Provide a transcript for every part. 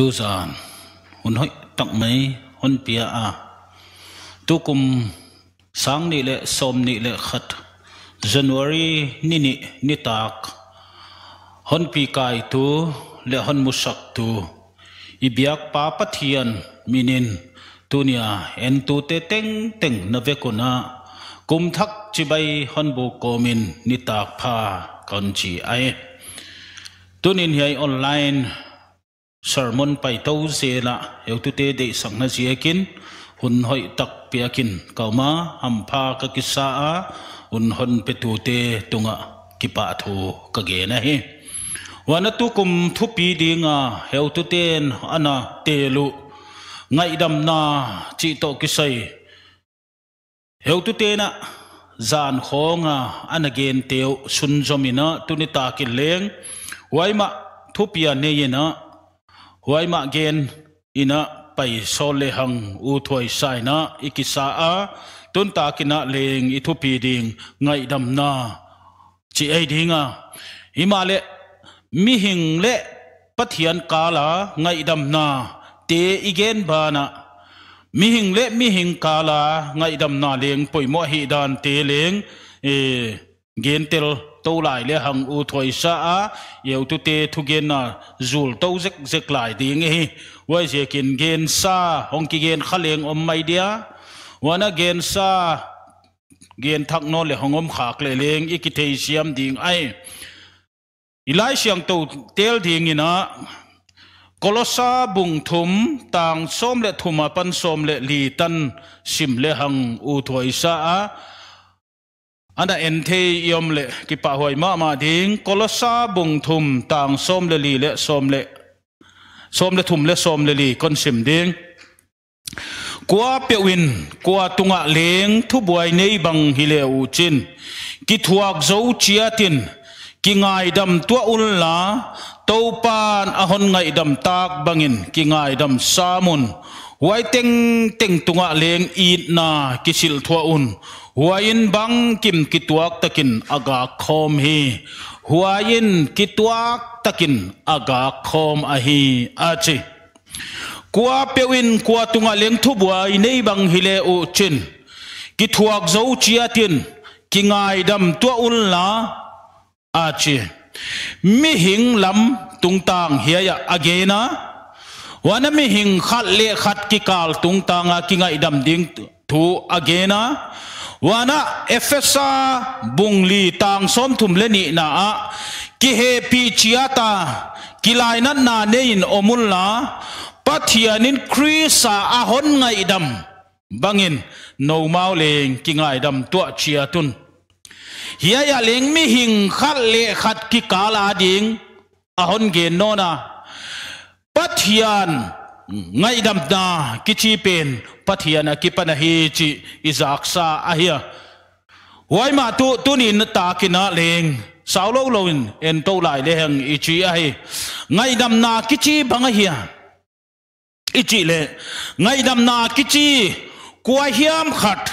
tu sa hun hoi tak mai hun pia a tu kum sang ni le som ni le khat january ni ni ni tak hon pi kai tu le hon musak tu ibiak pa pathian minin tunia en tu te teng teng na ve kona kum thak chi bai hon bu komin ni tak pha kon chi ai tunin hiai online sermon pai to zela eutute de sangna jiakin hun hoi tak piakin kauma hampa ka kisa a un hon petute tunga kipa thu kage na hi wana tu kum thu pi dinga heututen ana telu ngai dam na chi to kisai heututena zan khonga anagen teu sunjomina tunita kileng waima thupia neyena huai ma gen ina pai so le hang u thoi sai na ikisa a tun ta kina leng i thu pi ding ngai dam na chi ai dinga ima le mi hing le pathian kala ngai dam na te igen ba na, mi hing le mi hing kala ngai dam na leng poimo hi dan te leng e gen tel tâu lại lê hằng u thổi sa á yêu tu tê thu gen na zul tô zek zek lại đi nghe wai zia kin gen sa hong ki gen khaleng om mai dia wana gen sa gen thak nô le hong om khak le leng ikitei siam ding ai ilai siang tâu tel ding ina Colossa bùng thum tang som lệ thùm à pan xôm lệ lì tân xìm lệ hằng u thuổi sa á anh em thấy yom lệ cái bà hồi mà mà đến Colossa bung thùm tàng xôm lệ li lệ xôm lệ xôm lệ thùm lệ xôm lệ li con xìm đến qua biểu in qua tung ạ liếng thu bồi nay bằng hi lệ u chín kí thuộc dấu chia tin kí ngài đầm tua un lá tàu pan a hon ngài đầm tak bangin kí ngài đầm sa mun wai teng teng tung ạ liếng ít na kí sil thua un Huayin bang kim kituak takin aga khom hi huayin kituak takin aga khom ahi hi a chi kwa pewin kwa tunga leng thu buai nei bang hile u chin ki thuak zo chia tin ki ngai dam tua ul la a mi hing lam tung tang hiya ya agena wana mi hing khat le khat ki kal tung tanga ki ngai dam ding thu agena wana efesa bungli tang som thum ni na ki he pi chiata kilai nan na nein omul la pathianin krisa ahon ngai dam bangin no mau leng kingai dam tua chia tun hiya ya leng mi hing khat le khat ki kala ding ahon ge na pathian ngai dam na ki chi pen pathiana ki pana hi chi izak sa a hi wai ma tu tu ni na ta ki na leng sao lo lo in en to lai le hang i chi a hi na ki chi bang a hi i chi le ngai dam na ki chi kwa hiam khat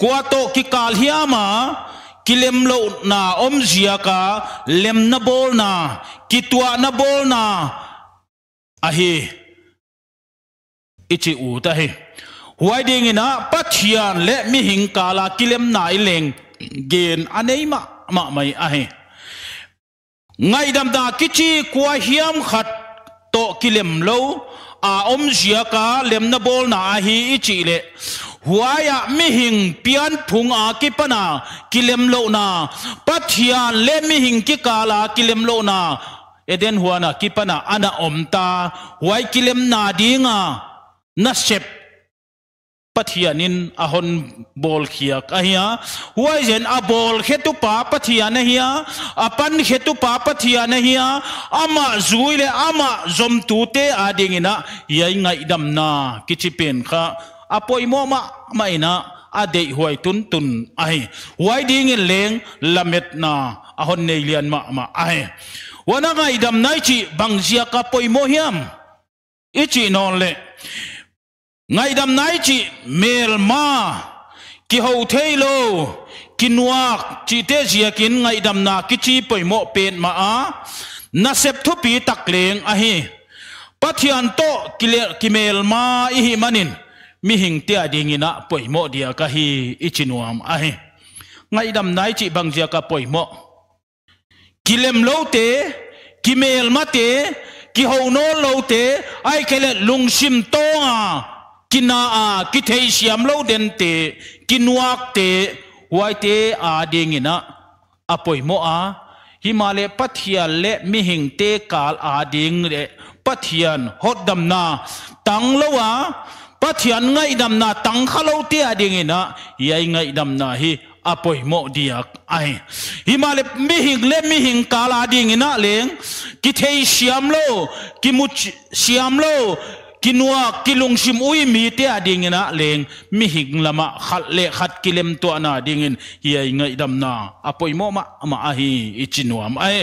kwa to ki kal hiam a ki lo na om zia ka lem na bol na kitua na bol na ahi ichi u ta hi huai ding ina pathian le mi hing kala kilem nai leng gen anei ma ma mai a hi ngai dam da kichi kwa hiam khat to kilem lo a om zia ka lem na bol na a hi ichi le huaya mi hing pian phung a ki pana kilem lo na pathian le mi hing ki kala kilem lo na eden huana ki pana ana om ta huai kilem na dinga na sep pathianin ahon bol khiak ahia huai zen a bol hetu pa pathian ahia apan hetu pa pathian ahia ama zui le ama zom tu te adingina yai ngai damna kichipen kha apoi mo ma maina ade huai tun tun ahi huai ding leng lamet na ahon nei lian ma ma ahi wana ngai dam nai chi bangzia ka poi mo hiam ichi non le ngay đam nay chi mel ma ki ho thei lo ki nuak chi thế gì kin ngay đam na ki chi poi mo pen mà a na sep thu pi tắc leng a hi hiện to ki le ki mel ma i hi manin mi hing te ading ina poi mo dia ka hi i chi nuông à hi ngay đam nay chi bang zia ka poi mo ki lem lo te ki mel ma te ki ho no lo te ai kele tông à kina a ah, ki thei siam lo den te kinuak te huai te a ah, ding ina apoi mo a ah, himale pathia le mi hing te kal a ding le pathian hot dam na tang lo a pathian ngai dam na tang khalo te a ding ina yai ngai dam na hi apoi mo dia ai himale mi hing le mi hing kala ding ina leng ki thei siam lo ki mu siam lo kinua kilung sim ui mi te ading na leng mi hing lama khat le khat kilem to na ding in hi ngai dam na apoi mo ma ma a hi ichinuam eh. ai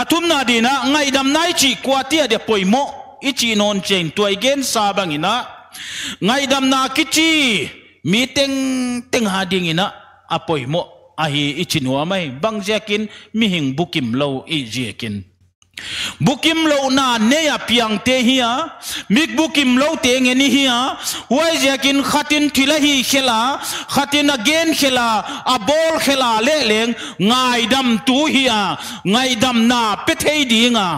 athum na dina ngai dam nai chi kwati de poi mo ichi non chen to again sabang ina ngai dam na kichi mi teng teng ha ding ina apoi mo a hi mai ai bang jakin mi hing bukim lo i jekin bukim lo na ne ya piang te hia mik bukim lo te nge ni hia wai jakin khatin thila hi khela khatin again khela a ball khela le leng ngai dam tu hia ngai dam na pe thei dinga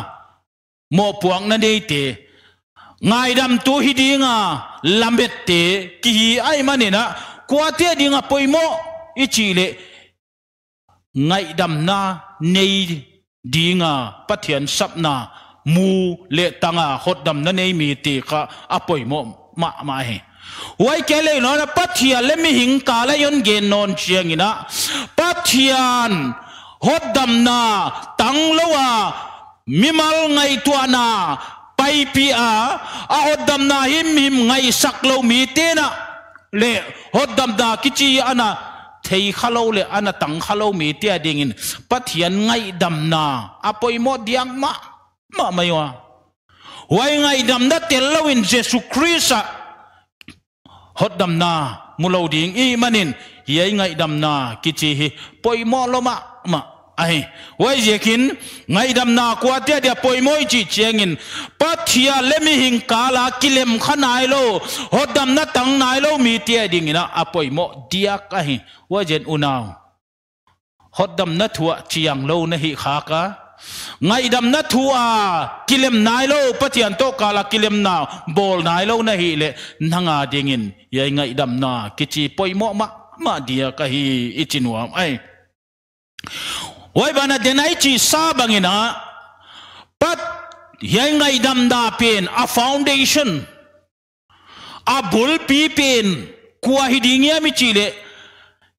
mo puang na dei te ngai dam tu hi dinga lambet te ki hi ai mane na kwa te dinga poimo ichi le ngai dam na nei đi hiện, pathian na, mu le tanga hot dam na nei mi ti kha apoi mo ma ma he wai ke le là na hiện le mi hing ka la yon gen non chiang ina hiện, hốt dam na tang lowa mimal ngay tua na bay pi a à hốt dam na him him ngay sak lo mi te na le hot dam da kichi ana thấy khalo le anh tang khalo mi tia ding in pathian ngai dam na apoi mo diang ma ma maiwa wai ngai dam da tel lo in Christ christa hot dam na mulo ding i manin yai ngay dam na kichi hi poi mo lo ma ma ai wai jekin ngai dam na kwa te dia poimoi chi chengin pathia lemi hing kala kilem khanai lo hodam na tang nai lo mi tia te dingina apoimo dia ka hi wajen unao hodam na thua chiang lo na hi kha ka ngai dam na thua kilem nai lo pathian to kala kilem na bol nai lo na hi le nanga dingin ye ngai dam na kichi poimo ma ma dia ka hi ichinwa ai Wai bana denai chi sa bangina pat yenga idam da pen a foundation a bull pi pen kwa hidingia ya mi chile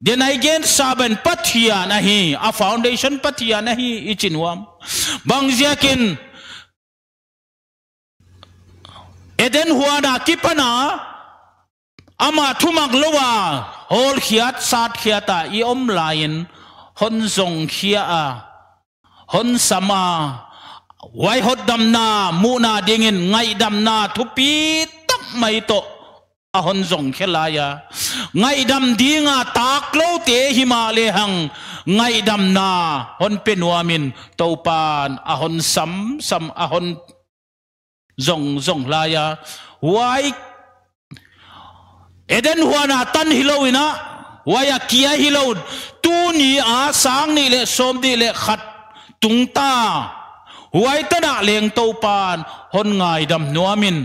denai gen sa ban pat hiya nahi a foundation pat hiya nahi ichin wam bang zia ken eden huana kipana ama thumak lowa hol khiat sat khiata i om line Hôn zong khia à, hôn sama wai hot đâm na mu na dingin ngai đâm na thu pi tak mai to à, hôn hon zong khela ya à. ngai dam dinga à, tak lo te himale hang ngai đâm na hon penuamin topan a hôn sam sam a hon zong zong la ya wai eden huana tan hilowina วายเกียฮิโลตูนีอาสางนี่แหละสมดีแหละขัดตุงตาไว้ตนะเลีงเต้าปานหนง่ายดำนัวมิน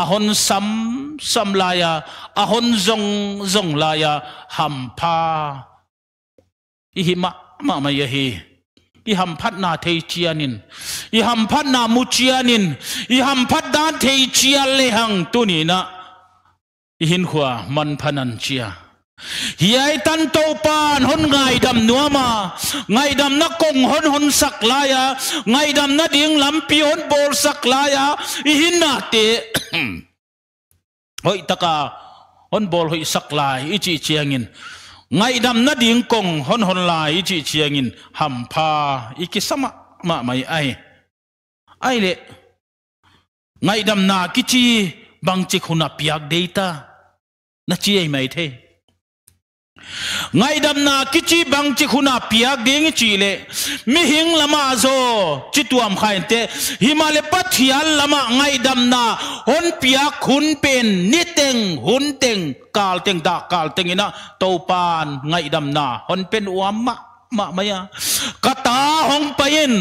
อาหนซัมซัมลายาอาหนจงจงลายาหัมพาอิหิมะมะมายฮีอิหัมพัดนาเทเชียนินอิหัมพัดนามุจียนินอิหัมพัดดานเทเชียเลหังตุนีนะอิหินขวามันพนันเชีย hiai tan to pan hon ngai dam nuama ngai dam na kong hon hon sak laya ngai dam na ding lampi hon bol sak laya hin na te hoi taka hon bol hoi sak lai chi chiangin ngai dam na ding kong hon hon lai chi chiangin ham pha iki sama ma mai ai ai le ngai dam na chi bang chik huna piak data na chi ai mai the ngay dam na kichi bang chi khuna piak ding chi le mi hing lama zo chi tuam khain te himale pathial lama ngay dam na hon piak khun pen ni teng hun teng kal teng da kal teng ina tau pan ngay dam na hon pen uam ma ma maya kata hong payin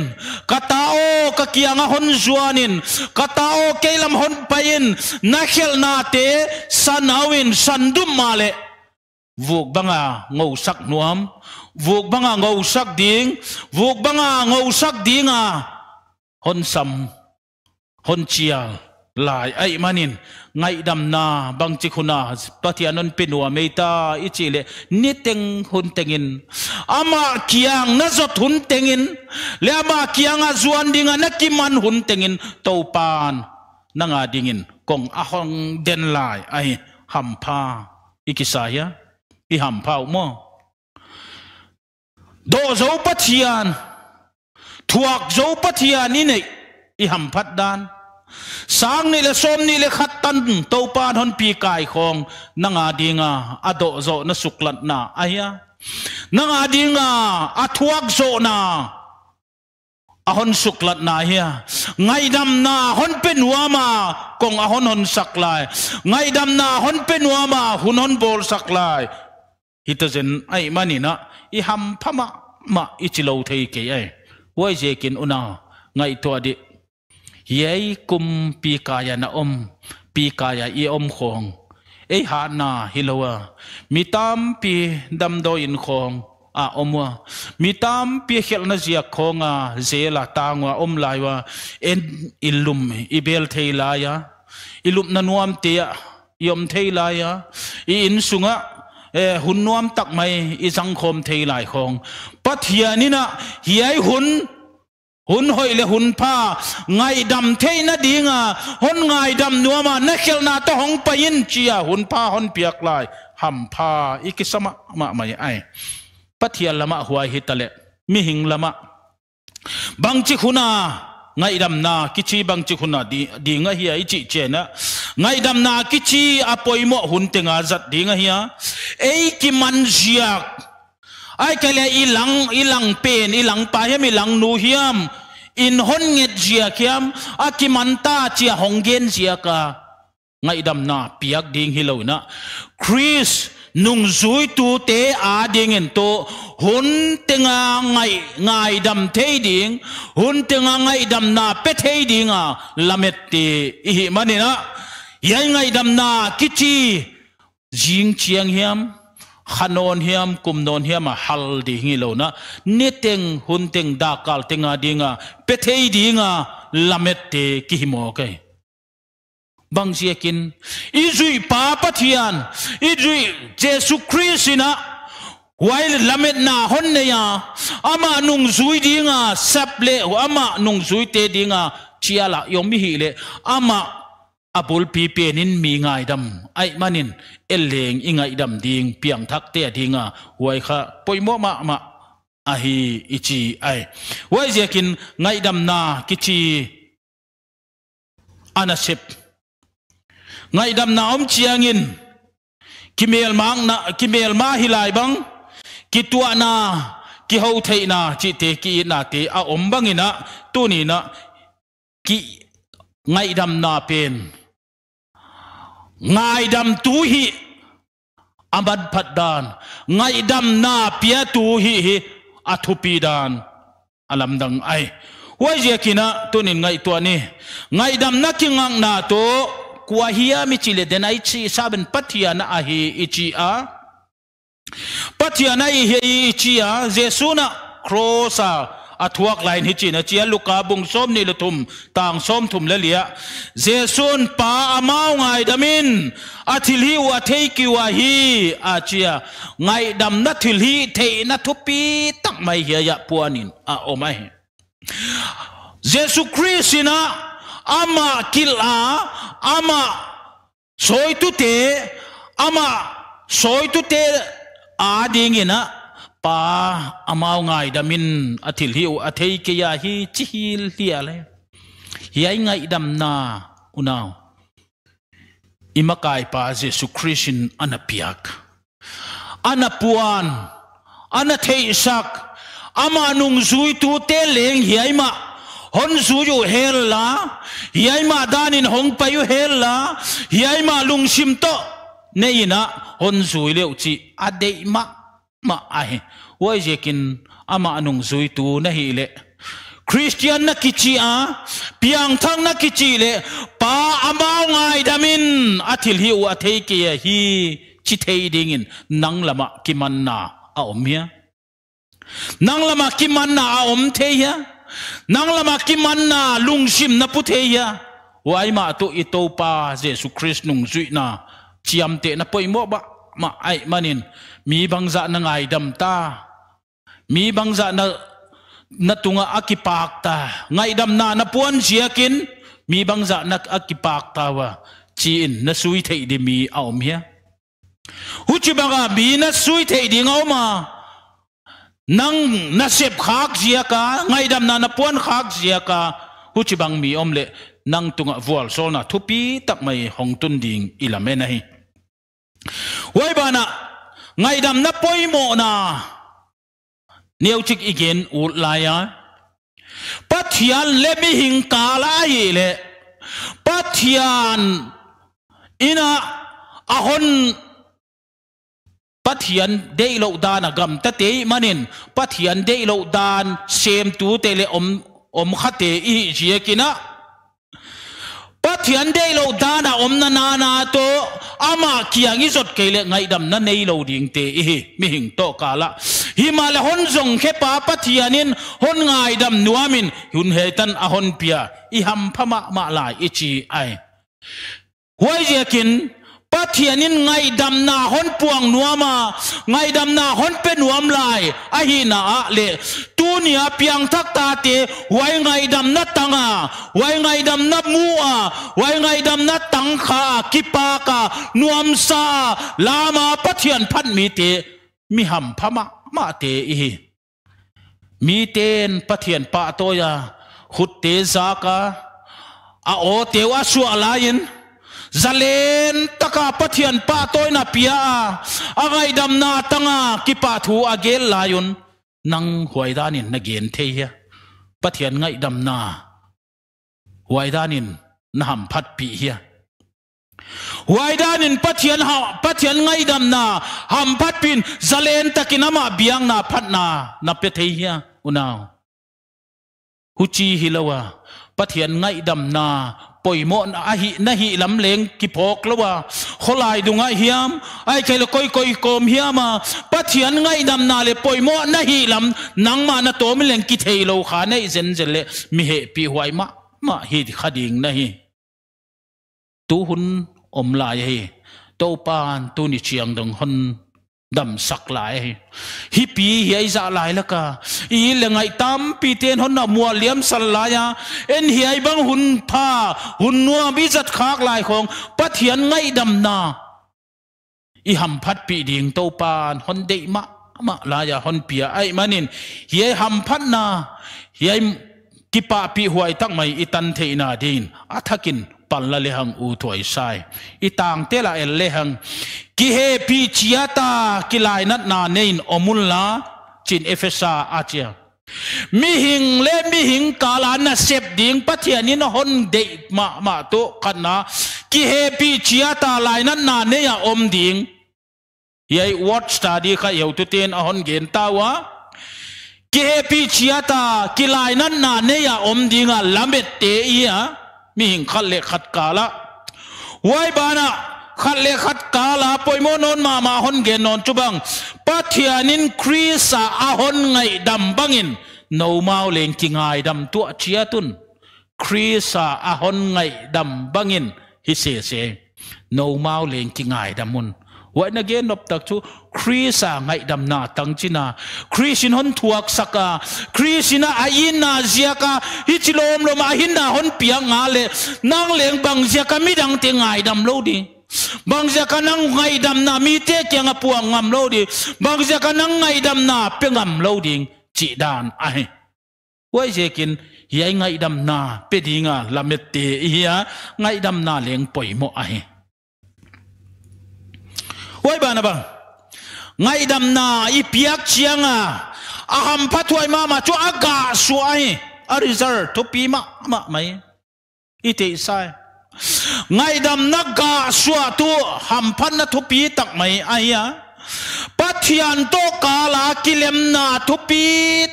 kata o kakianga hon zuanin kata o kailam hon payin nakhel na te sanawin sandum male vuk à ngầu sắc nuông nuam vuk à ngầu sắc ding vuk à ngầu sắc ding à hon sầm hon chia lại ai manin ngay đầm na băng bang chi khuna à. pati anon pinua meita ichi le ni teng hun tengin ama kiang na zot hun tengin le ama kiang a zuan dinga na kiman hun in tàu pan nang nanga dingin kong ahong den lai ai hampa ikisaya i ham phao mo do zo pathian thuak zo pathian ni nei i ham phat dan sang ni le som ni le khat tan to pan hon pi kai khong nanga à à dinga ado zo na suklat na aya à? nanga dinga athuak zo na ahon suklat na hiya ngai dam na hon pen wama kong ahon hon saklai ngai dam na hon pen wama hun hon bol saklai hitogen ai mani na i ham phama ma i chilo thei ke ai wai je kin una ngai to di yei kum pi kaya na om pi kaya i om khong ei ha na hilowa mi pi dam do in khong a omwa mi tam pi khel na zia khonga zela tangwa om laiwa en ilum ibel thei laya ilum na nuam te yom thei laya i in sunga เอหุ่นนวมตักไม่อีสังคมเทหลายของปัทเทียนี่นะเหียหุ่นหุ่นห้อยและหุ่นผ้าไงดำเทนะดีงาหุ่นไงดำนัวมานักเขียนาตะหงไปยินเจียหุ่นผ้าหุ่นเปียกลายหำผ้าอีกสมะมาไม่ไอปัทเทียละมะหัวหิตะเลมิหิงละมะบางจิคุณา ngai dam na kichi bang chi khuna di di nga hi à, à, à, ai chi che na ngai dam na kichi apoimo hun te nga zat di nga hi a ei ki man jia ai ka le ilang ilang pen ilang pa hiam ilang nu hiam in hon nge jia kiam a ki man ta chia honggen jia ka ngai dam na piak ding hi lo na chris nung zui tu te a ding en to hun te nga ngai ngai dam thei ding hun te nga ngai dam na pe thei ding a lamet ti hi mani na yai ngai dam na kichi jing chiang hiam khanon hiam non hiam a hal di hi lo na neteng hun teng da kal te nga dinga pe thei dinga lamet te ki hi mo kai okay bang ziakin i zui pa pathian i zui jesu christina wail lamet na hon ne ya ama nung zui dinga saple ama nung zui te dinga chiala yomi hi le ama abul pi pe nin mi ngai dam ai manin eleng ingai dam ding piang thak te dinga wai kha poimo ma ma ahi ichi ai wai ziakin ngai dam na kichi anasip ngai dam na om chiang chiangin kimel mang na kimel ma hilai bang ki tua na ki ho thei na chi te ki na te a à om bang ina tu ni na ki ngai dam na pen ngai dam tu hi amad phat dan ngai dam na pia tu hi hi athupi à dan alam à dang ai wai je kina tunin ngai to ni ngai dam na ki ngang na to kwa hiya mi chile denai chi saben patia na ahi ichi a pathia na hi hi ichi a jesu na cross a athuak lain hi chi na luka bung som ni lutum tang som thum le lia jesun pa amau ngai damin athil hi wa thei ki wa hi a chia ngai dam na thil hi thei na thupi tak mai hi ya puanin a omai Jesu Kristina ama kila ama soi tu te ama soi tu te a ding na pa amao ngai da min athil hiu athei ke ya hi chi hil hia le hi ngai dam na unao imakai pa jesu kristin anapiak anapuan anathei isak ama nung zui tu te leng hi ma hon su yu hel la hiai ma in hong pa yu hel la hiai ma lung sim to nei na hôn su leu chi adei ma ma ai wai je kin ama anung zui tu na hi le Christian na kichi a piang thang na kichi le pa amao ngai damin athil hi wa thei ki hi chi thei ding in nang lama kimanna a omia nang lama na a om thei ya nang lama ki man na lung sim na putheya wai ma to itopa jesu christ nung zui na chiam te na poimo ba ma ai manin mi bangza na ngai dam ta mi bangza na natunga akipak ta ngai dam na na puan siakin mi bangza na akipak ta wa chiin na sui thei di mi aom hia hu chi banga bi na sui thei di ngoma nang na sep khak zia ka ngai dam na na puan khak zia ka hu chi bang mi om le nang tunga vual sol na thupi tak mai hong tun ding ilame na hi wai bana ngai dam na poi mo na neu chik igen u laya pathian le mi hing ka la hi le pathian ina ahon pathian dei lo dan agam ta te manin pathian để lo đàn sem tu te le om om khate i je kina pathian để lo dan a om na na na to ama kiang i zot kele ngay dam na nei lo ding te i mi hing to kala himala hon jong khe pa pathianin hon ngai dam nuamin hun he tan a hon pia i ham phama ma lai i chi ai huai je kin เทียนินไงดำนาฮอนปวงนัวมาไงดำนาฮอนเป็นหัวมลายอะฮีนาอะเลตูเนียเพียงทักตาเตไว้ไงดำนัดตังอาไว้ไงดำนับมูอาไว้ไงดำนัดตังขากิปากานัวมซาลามาปะเทียนพันมีเตมีหำพมามาเตอีมีเตนปะเทียนปะโตยาขุดเตซากาอาโอเตวะสัวลายิน zalen taka pathian pa toina pia agai na tanga ki pa thu agel layun nang huaidanin na gen the ya pathian ngai na huaidanin na ham phat pi hi huaidanin pathian ha pathian ngai na ham phat pin zalen takinama biang na phat na na pe the hi unao, huchi hilawa pathian ngai na ปยมอนอาหินะหิลำเลงกิพกแล้ววขลายดุงไอเฮียมไอเคลก้อยก้อยกมเฮียมาปัียันไงดำนาเลปยมอนะหิลำนังมานะตัวมิเลงกิเทโลขาในเซนเซเลมีเหปีหวยมะมาหิขดิงนะหิตูหุนอมลายเฮตปานตูนิเชียงดังฮุนดัมสักลายฮิปีเฮียจะลายละก้าอีเลงไอตามปีเตนหนนมัวเลียมสลายะเอ็นเฮียบังหุนผ้าหุนนัวบิจัดขากลายของปะเทียนไงดัมนาอีหัมพัดปีดิงโตปานหนเดมะมะลายะหนเปียไอมันินเฮียหัมพัดนาเฮียกิปาปีหวยตั้งไม่อีตันเทนาดินอัทกิน pan la le hang u thoi sai i tang te la el le hang ki he pi chiata ki lai nat na nein omul la chin efesa achia mi hing le mi hing kala na sep ding pathian in hon de ma ma to kana ki he pi chiata lai nat na ne ya om ding yai what study kha yau tu ten a hon gen tawa ki he pi chiata ki lai nat na ne ya om ding a lamet te ia มีหิงขัดเลขัดกาละไว้บานะขัดเลขัดกาละปอยโมนนมามาฮนเกนนจุบังปัทยานินครีสาอาฮนไงดำบังอินโนูมาเลงกิงไงดำตัวเชียตุนครีสาอาฮนไงดำบังอินฮิเซเซนูมาเลงกิงไงดำมุน vậy na gen nộp tắc chú Chris à ngay đầm na tang China Chris in hon thuak saka Chris in a in na zia ka hi chi lom lom a hin na hon piang ngà le nang leng bang zia ka mi dang te ngay đầm lâu đi bang zia ka nang ngay đầm na mi te nga ngà puang ngam lâu đi bang zia ka nang ngay đầm na pe ngam lâu đi chỉ đàn ai vậy zia kin hi ai ngay đầm na pe đi ngà lamet te hi a ngay đầm na leng poi mo ai Oi ba na ba. Ngai dam na i piak chianga. Aham à. à, patwai mama chu aga suai. A result to pi ma ma mai. Ite sai. Ngai dam na ga sua tu à, ham pan na thu pi tak mai aya. Pathian to kala kilem na thu pi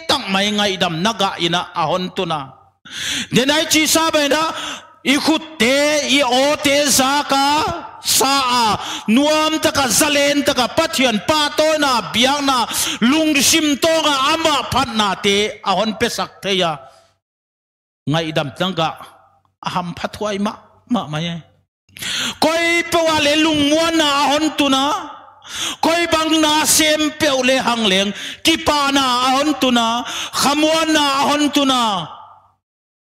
tak mai ngai dam na ga ina ahon tu na. Denai chi sa ba na. Ikut te i o te sa ka sa a nuam taka zalen taka pathian pa to na biang na lung sim to nga ama phat na te a hon pe sak the ya ngai dam tanga aham phathuai ma ma ma ye koi pe wa le lung mua na hon tu na koi bang na sem pe le hang leng ki pa na hon tu na khamwa na hon tu na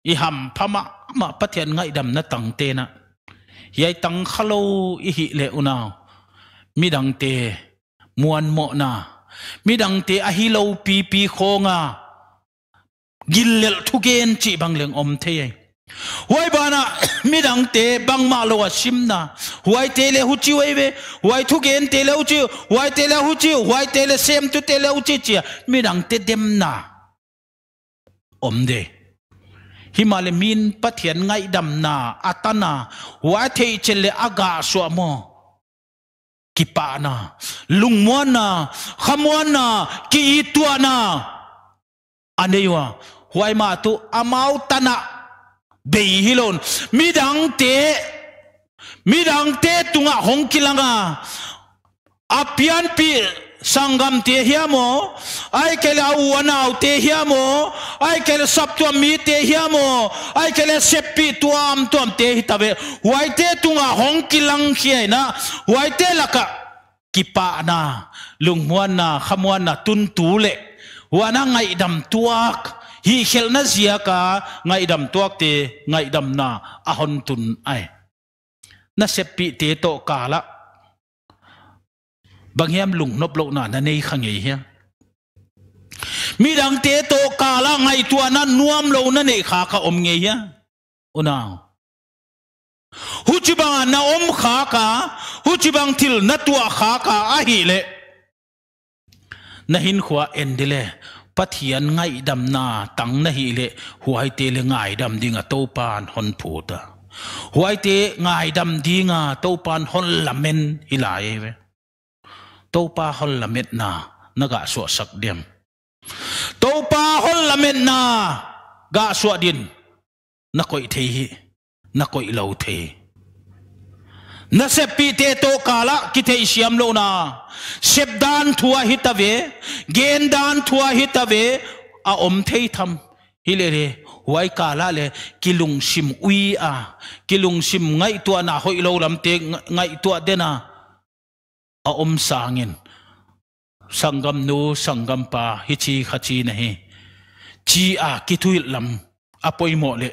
i ham phama ma pathian ngai dam na tang te na Yai ai tang khalo i hi le una mi dang te muan mo na mi dang te a hi lo pi pi khonga gil lel thu gen chi bang leng om the ai huai bana mi dang te bang ma lo sim na huai te le hu chi wei ve huai thu gen te le hu chi huai te le hu chi huai te le sem tu te le hu chi chi mi dang te dem na om de hi ma le min pathian ngai dam na atana wa thei chele aga so mo kipana lungmona khamwana ki itwana anewa huai ma tu amau tana bei hilon midang te midang te tunga hongkilanga apian pi sangam te hiamo ai kele au anau te hiamo ai kele sap tu mi te hiamo ai kele sepi tu am tu am te hitave huai te tunga hong kilang khia na huai te laka kipa na lungmuan na khamuan na tun tule, le wana ngai dam tuak hi khel na zia ka ngay dam tuak te ngay dam na ahon tun ai na sepi te to kala บางแห่งลุงนบโลนานั่นเองขังเฮียมีดังเตโตกาลังไงตัวนั้นนวมโลนั่นเองขาข้าอมเงียอุณาหุจิบังนาอมขาข้าหุจิบังทิลนัตัวขาข้าอาฮิเลนะหินขวาเอ็นดิเลปัทยันไงดำนาตังนะฮิเลหัวไอเตเลง่ายดำดิงะโตปานฮอนผูดะหัวไอเตง่ายดำดิงะโตปานฮอนละเมนฮิลายเว้ topa hol lamet na naga so sak dem topa hol lamet na ga so din na koi thei hi na koi lo thei na se pi te to kala ki te siam lo na sep dan thua hi ta ve gen dan thua hi ta ve a à om thei tham hi le re wai kala le kilung sim ui a à, kilung sim ngai tua na hoi lo lam te ngai tua dena. na a sangin sangam nu sangam pa hi chi kha chi na hi chi a ki lam a mo le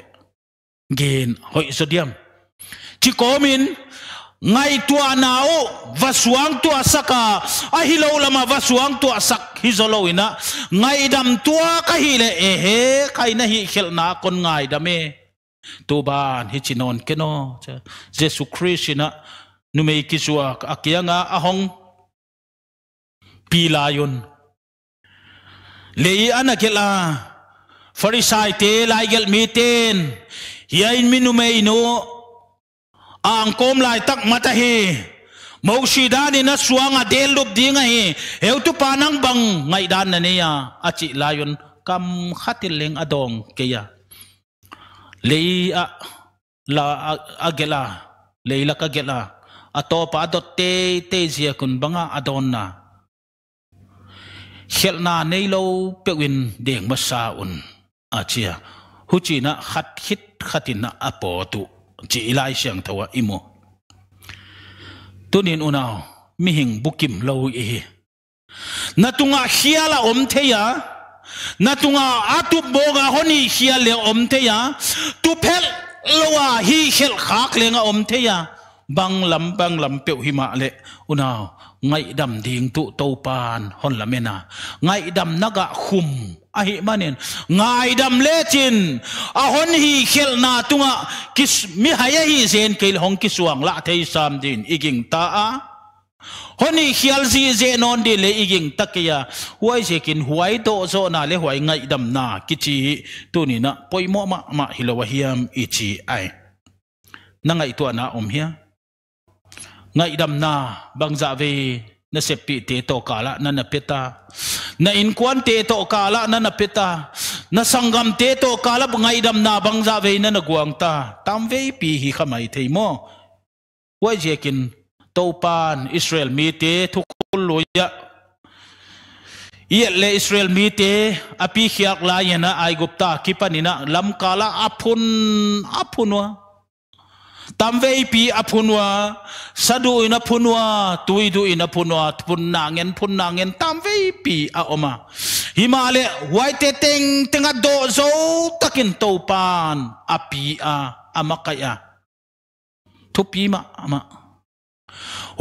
gen hoi so diam chi ko min ngai tua nao vasuang tua saka a hi lo lama vasuang tua sak hi zolo ina ngai dam tua kahile ehe, kai na hi khel na kon ngai dame tu ban hi chi non keno jesu christ na numei ki chua akianga ahong pila yun lei anakela farisai te laigel miten yain mi numei no ang kom lai tak mata hi mâu sĩ đa ni na suang a del hi heu tu panang bang ngai dan na ne ya a kam khatil leng adong ke lei a la a gela leila ka gela ato pa adot te te zia kun banga adon na adonna khelna neilo pewin deng masa un achia huchina khat khit khatina apo tu chi ilai siang thawa imo tunin unao mihing bukim lo i natunga hiala na tunga atu boga honi hiale omtheya tu phel lowa hi khel khak lenga omtheya bang lam bang lam peu hi ma le una ngai dam ding tu to pan hon lamena ngai dam naga khum a hi manin ngai dam le chin a hon hi khel na tunga à. kis mi haya à hi zen kel hong ki suang la thei sam din iging ta a à. honi khial zi ze non de le iging takia huai je kin huai to zo na le huai ngai dam na kichi tu tunina poimo ma ma hilowa hiam ichi ai nangai to na om hiya ngay dam na bang za dạ ve na se pi te to kala na na ta na in kwan te to kala na na peta na sangam te to kala ngay dam na bang za dạ ve na na guang ta tam ve pi hi khamai thei mo wai je kin tàu pan israel mi te thukul loya yet le israel mi te api khiak la yana ai gupta kipanina lam kala apun apunwa tam vei pi apunwa sadu in apunwa tui du in apunwa pun nangen pun nangen tam vei pi a oma himale wai te teng tenga do zo takin topan api a amakaya thupi ma ama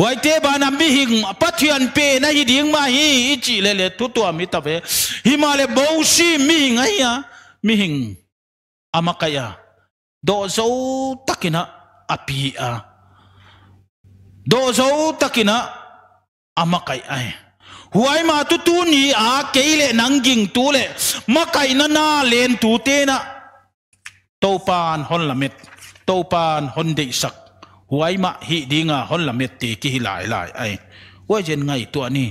white te ba nam bi hing pathian pe na hi ding ma hi chi le le tu tu mi ta ve himale bo si mi ngai mi hing amakaya do zo takina api a do zo takina amakai ai huay ma tu tu ni a keile nanging tu le makai na na len tu te na topan hon lamet topan hon de sak huay ma hi nga hon lamet te ki lai lai ai wai jen ngai tu ani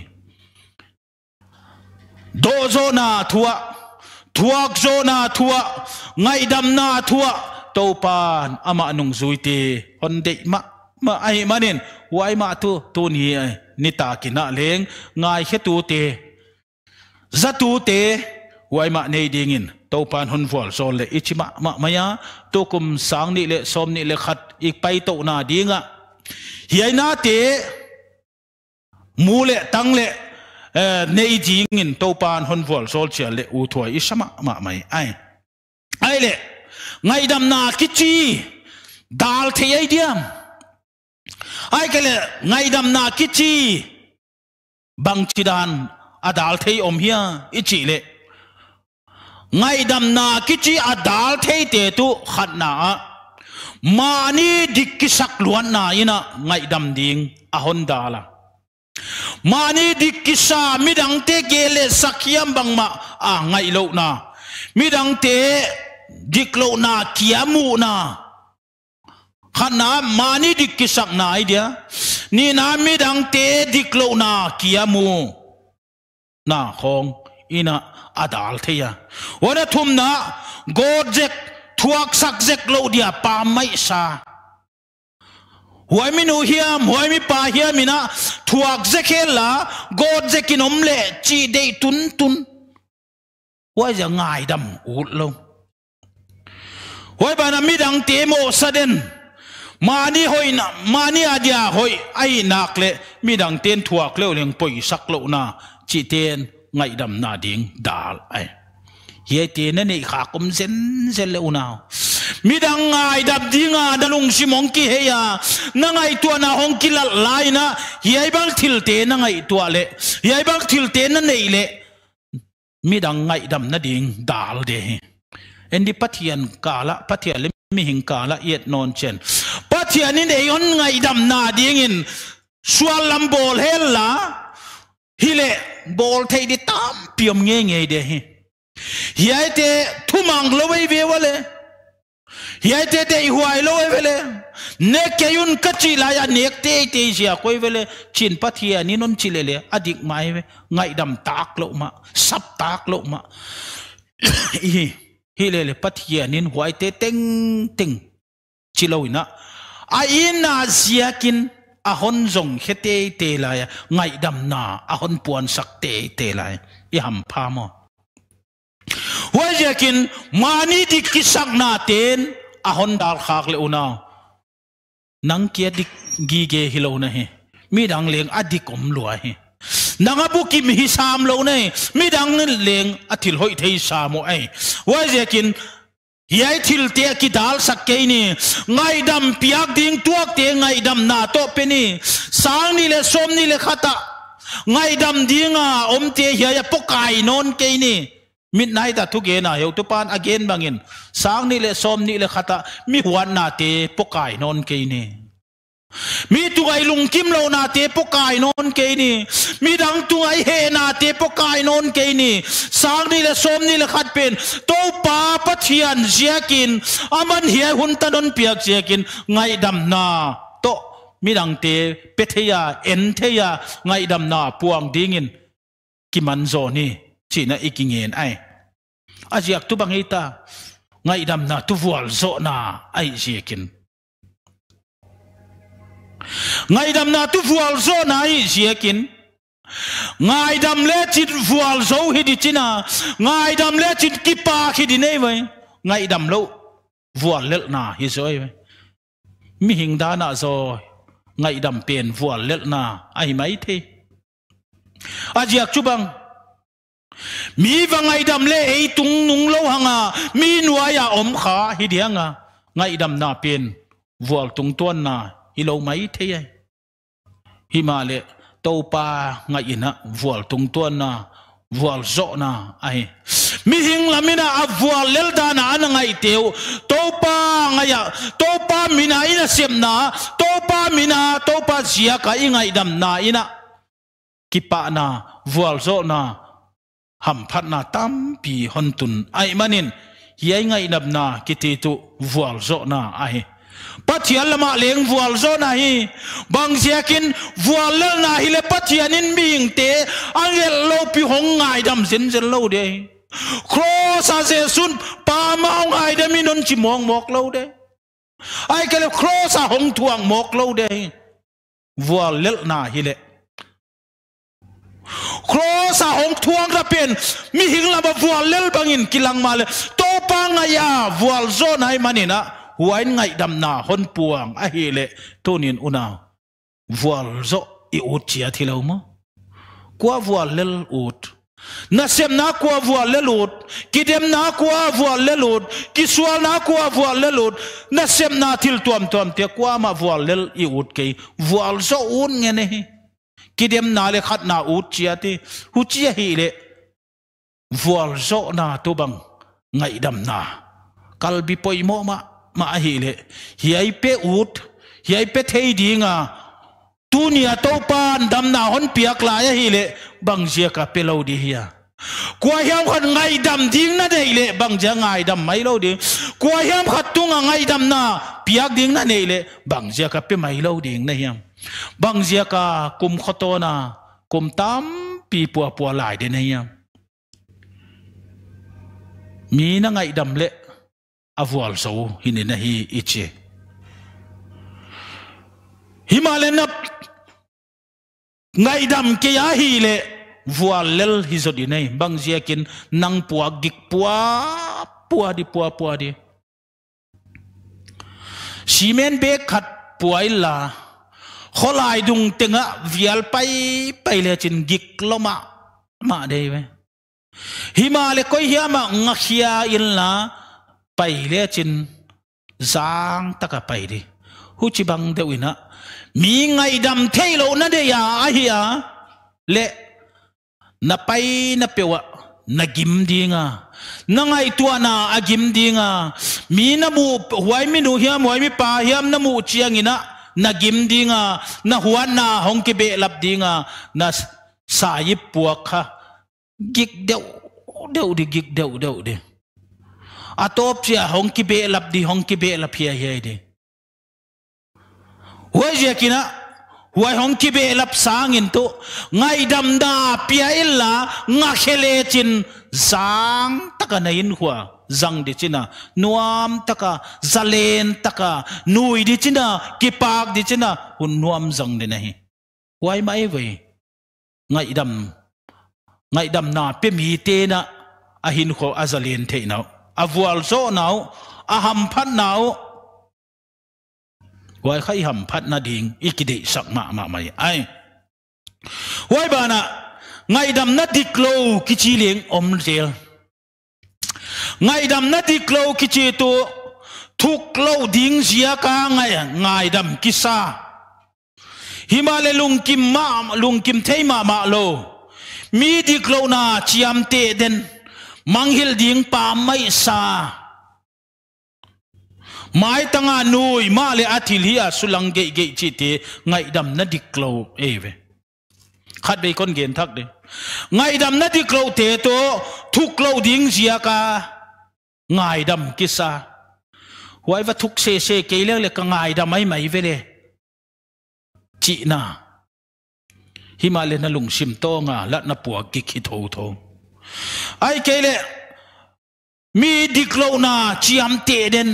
do zo na tua, thuak zo na tua, ngay dam na tua tô pan ama nung zui ti hon de ma ma ai manin wai ma tu tu ni ni ta ki na leng ngai he tu te za tu te wai ma nei dingin tô pan hon vol sol le ichi ma ma maya to kum sang ni le som ni le khat ik pai to na dinga hiai na te mu le tang le eh, nei ding in topan hon vol sol chia le u thoi isama ma mai ai ai le ngay đầm na kí chi dal thế ấy điam ai cái lệ ngay đầm na kí chi bằng chi đàn à dal thế om hia ít chỉ lệ ngay đầm na kí chi à dal thế tê tu khát na mà ni đi kí sắc luôn na ina ngay đầm điên à hôn đà la. mà ni đi kí sa mi đăng tê gele sắc yam bằng ma à ngay lâu na mi đăng tê dik lo na kiamu na khana mani dik kisak na idea ni na mi dang te dik lo na kiamu na khong ina adal theya wana thum na gojek thuak sak jek lo dia pa mai sa huai mi nu hiam huai mi pa hiam ina thuak jek hela gorjek in omle chi dei tun tun huai ja ngai dam ut long hoi ba na mi dang te mo sa den mani hoi na mani adia hoi ai nak le mi dang ten thuak le leng poi sak lo na chi ten ngai dam na ding dal ai ye te na nei kha kum sen sen le unao mi dang ngai dap dinga dalung simong ki heya na ngai tua na hong ki la lai na ye bang thil te na ngai tua le ye bang thil te na nei le mi dang ngai dam na ding dal de endi pathian kala pathia le mi hing kala yet non chen pathian in ei on ngai dam na ding in sual lam bol hel la hile bol thei di tam piom nge nge de hi hiai te thumang lo wei ve wale hiai te te huai lo wei vele ne kayun kachi la ya nek te te sia koi vele chin pathia ni non chile le, adik mai ve ngai dam tak lo ma sap tak lo ma hi le le pathian in huai te teng teng chiloina a in na ziakin a hon zong hete te lai ngai dam na a hon puan sak te te lai i ham pha mo huai ziakin mani dik ki na ten a hon dal khak le una nang kia dik gi ge hilo na he mi dang leng adik om lua he นังบุกิมฮิสามเลวเนี่ยมีดังนั้นเลงอธิลหอยเทสามโอ้ว่าจะกินยัยทิลเตยกิดาลสักเกนี่ไงดำพิยักดิ่งตัวเตงไงดำนาโตเป็นนี่สางนี่เลยสมนี่เลขัตาไงดำดิ่งอ่ะอมเตยเฮียปกไก่นนเกนี่มิดไนต์ทุกเ็น่ะเฮตุปานอเกนบางเงินสางนี่เลยสมนี่เลยขัตามิหัวนาเตะปกไก่นนเกนี่มีตัวไอลุงกิมเรานาเตปกายนนเกนี่มีดังตัวไอเฮนาเตปกายนนเกนี่สางนี่ละสมนี่ละขัดเป็นตัวป่าปะเทียนเสียกินอามันเฮียหุ่นตะนนเปียกเสียกินไงดำนาโตมีดังเตเปเทียเอ็นเทียไงดำนาปวงดิ้งินกิมันโซนี่จีน่ะอีกิเงินไออาเจียกตุบังเฮตาไงดำนาตุวอลโซนาไอเสียกิน ngai dam na tu vual zo na hi ziakin ngai dam le chit vual zo hi di china ngai dam le chit ki pa khi di nei vai ngai dam lo vual le na hi zoi vai mi hing da na zo ngai dam pen vual le na ai mai thế ajiak chu bang mi và ngai dam le ei tung nung lo hanga mi nuaya om kha hi dia nga ngai dam na pen vual tung tuan na lâu mấy thế ấy, hi mà lệ tàu pa ngay ina vual tung tuôn na vual zo na ai mi hing lamina a à, vual lel da na an à, ngai teu topa ngaya à, topa mina ina sem na topa mina topa zia cái ngay dam na ina kipa na vual zo na ham phat na tam pi hon tun ai manin hiai ngay nam na kiti tu vual zo na ai pathian lama leng vual zona hi bang ziakin vual lel na hi le pathian in ming te angel lo pi hong ngai dam sin zen lo de cross a se sun pa ma ngai dam in non chi mong mok lo de ai ke le cross a hong thuang mok lo de vual lel na hi le cross a hong thuang ra pen mi hing la ba vual lel bangin kilang ma le to pa nga ya vual zona hi manina Huấn ngai dam na hon puang a lệ, le tunin una vual zo i ut chia thì lâu mo kwa vual lel ut na sem na kwa vual lel ut ki dem na kwa vual lel ut ki sual na kwa vual lel ut na sem na thì tuam tuam thì kwa mà vual lel i ut cái. vual zo un nge này, ki dem na lệ khát na ut chia thì, hu chia hi lệ. vual zo na to bằng ngai dam na kalbi poi mo ma mà hi lệ, hi ai pe ut hi ai pe thei dinga tu nia to pan dam na hòn piak lai ya hi lệ, bang zia ka pe lo đi hiya kwa hiam khát ngai dam ding na dei lệ, bang ja ngay dam mai lo ding kwa hiam khat tunga ngai dam na piak ding na nei lệ, bang zia ka pe mai lo ding na hiam bang zia ka kum khoto na kum tam pi pua pua lai đi na hiam mi na ngai dam lệ avual so hinina hi ichi himalenap ngai dam ke ya hi le vualel hi zodi nei bang zia kin nang pua gik pua pua di pua pua di simen be khat puai la kholai dung tenga vial pai pai le chin gik loma ma dei ve himale koi hiama ngakhia in la pai le chin zang taka pai đi hu chi bang deu ina mi ngai dam thay lo na de ya a hi ya le na pai na pewa na gim dinga na ngai tua na a gim dinga mi na mu huai mi nu hiam huai mi pa hiam na mu chiang ina na gim dinga na huan na hong ki be lap dinga na sa yip puak kha gik deu deu đi gik deu deu đi atop chia hong ki be lap di hong ki be lap hi hi de wa je kina wa hong ki be lap sang in to ngai dam da pia illa nga khele chin zang taka na in hua zang di china nuam taka zalen taka nui di china kipak di china hun nuam zang de nahi wai mai ve ngai dam ngai dam na pe mi te na ahin kho azalen te nau a vual zo nau a ham phat nau wai khai ham phat na ding ikide sak ma ma mai ai wai bana ngai dam na dik lo kichi leng om zel ngai dam na dik lo kichi tu thuk lo ding zia ka ngai ngai dam kisa himale lung kim ma lung kim thei ma ma lo mi dik lo na chiam te den manghil ding pa mai sa mai tanga nui ma le athil hi a sulang ge ge chi te ngai dam na diklo ewe khat be kon gen thak de ngai dam na diklo te to thuk lo ding zia ka ngai dam kisa huai va thuk se se ke le le ka ngai dam mai mai vele chi na hi ma le na lung sim to nga la na puak ki khi tho thong ai kele mi diklo na chiam tệ den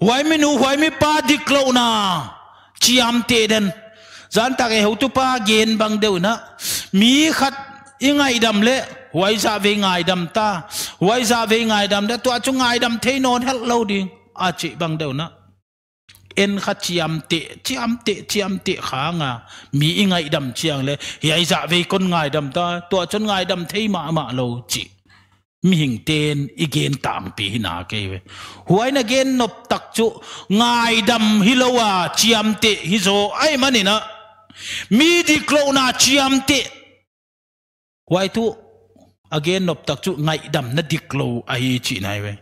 huai mi nu huai mi pa diklo na chiam tệ den dân ta ke hotu pa gen bang đều na mi khat ingai dam le huai za về ngai dam ta huai za về ngai dam da tu chu ngai dam thei non hết lâu đi a chị bang đều na en kha chiam te chiam te chiam te kha nga mi i ngai dam chiang le hi ai dạ ve con ngai dam ta to chon ngai dam thei ma ma lo chi mi hing ten igen gen tam pi na ke ve huai na gen nop tak chu ngai dam hi lo wa chiam te hi zo ai mani na mi di klo na chiam te huai tu again nộp tắc chu ngay đầm nó địch lâu ai chị này về